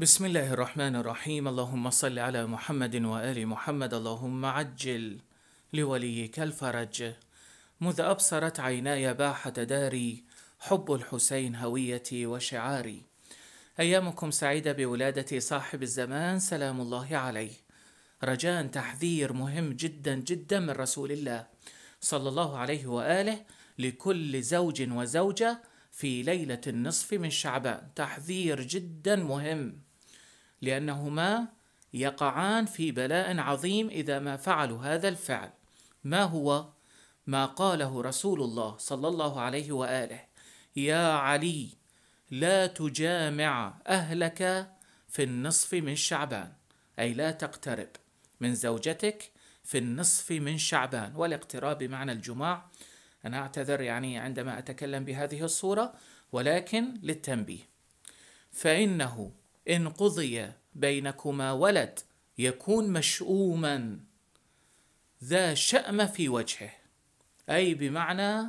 بسم الله الرحمن الرحيم اللهم صل على محمد وآل محمد اللهم عجل لوليك الفرج مذ أبصرت عيناي باحة داري حب الحسين هويتي وشعاري أيامكم سعيدة بولادة صاحب الزمان سلام الله عليه رجاء تحذير مهم جدا جدا من رسول الله صلى الله عليه وآله لكل زوج وزوجة في ليلة النصف من شعبان تحذير جدا مهم لأنهما يقعان في بلاء عظيم إذا ما فعلوا هذا الفعل ما هو ما قاله رسول الله صلى الله عليه وآله يا علي لا تجامع أهلك في النصف من شعبان أي لا تقترب من زوجتك في النصف من شعبان والاقتراب بمعنى الجماع أنا أعتذر يعني عندما أتكلم بهذه الصورة ولكن للتنبيه فإنه إن قضي بينكما ولد يكون مشؤوما ذا شأم في وجهه أي بمعنى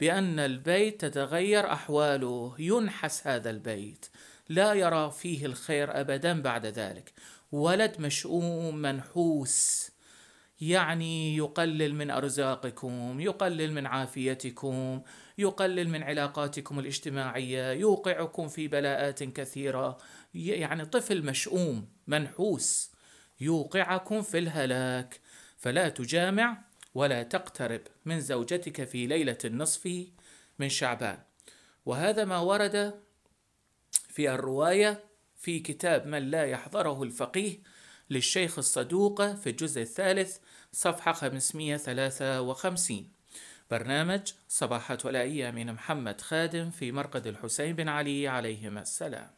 بأن البيت تتغير أحواله ينحس هذا البيت لا يرى فيه الخير أبدا بعد ذلك ولد مشؤوم منحوس يعني يقلل من ارزاقكم يقلل من عافيتكم يقلل من علاقاتكم الاجتماعيه يوقعكم في بلاءات كثيره يعني طفل مشؤوم منحوس يوقعكم في الهلاك فلا تجامع ولا تقترب من زوجتك في ليله النصف من شعبان وهذا ما ورد في الروايه في كتاب من لا يحضره الفقيه للشيخ الصدوق في الجزء الثالث صفحة 553 برنامج صباحة الأيام من محمد خادم في مرقد الحسين بن علي عليهما السلام